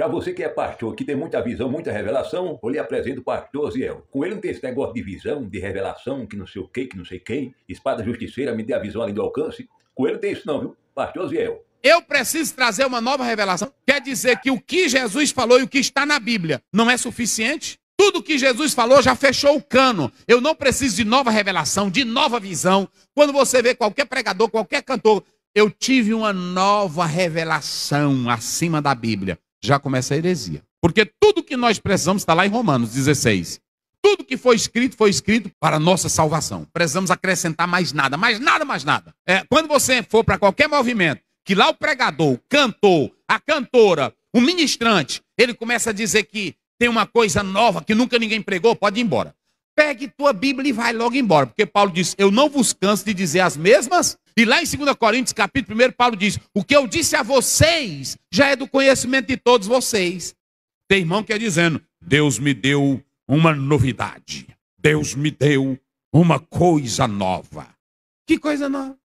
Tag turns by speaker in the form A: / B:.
A: Para você que é pastor, que tem muita visão, muita revelação, eu lhe apresento o pastor Ziel. Com ele não tem esse negócio de visão, de revelação, que não sei o que, que não sei quem, espada justiceira, me dê a visão além do alcance. Com ele não tem isso não, viu? Pastor Ziel.
B: Eu preciso trazer uma nova revelação. Quer dizer que o que Jesus falou e o que está na Bíblia não é suficiente? Tudo que Jesus falou já fechou o cano. Eu não preciso de nova revelação, de nova visão. Quando você vê qualquer pregador, qualquer cantor, eu tive uma nova revelação acima da Bíblia já começa a heresia. Porque tudo que nós precisamos está lá em Romanos 16. Tudo que foi escrito, foi escrito para nossa salvação. Precisamos acrescentar mais nada, mais nada, mais nada. É, quando você for para qualquer movimento, que lá o pregador, o cantor, a cantora, o ministrante, ele começa a dizer que tem uma coisa nova que nunca ninguém pregou, pode ir embora. Pegue tua Bíblia e vai logo embora, porque Paulo diz: Eu não vos canso de dizer as mesmas. E lá em 2 Coríntios, capítulo 1, Paulo diz: O que eu disse a vocês já é do conhecimento de todos vocês. Tem irmão que é dizendo: Deus me deu uma novidade. Deus me deu uma coisa nova. Que coisa nova?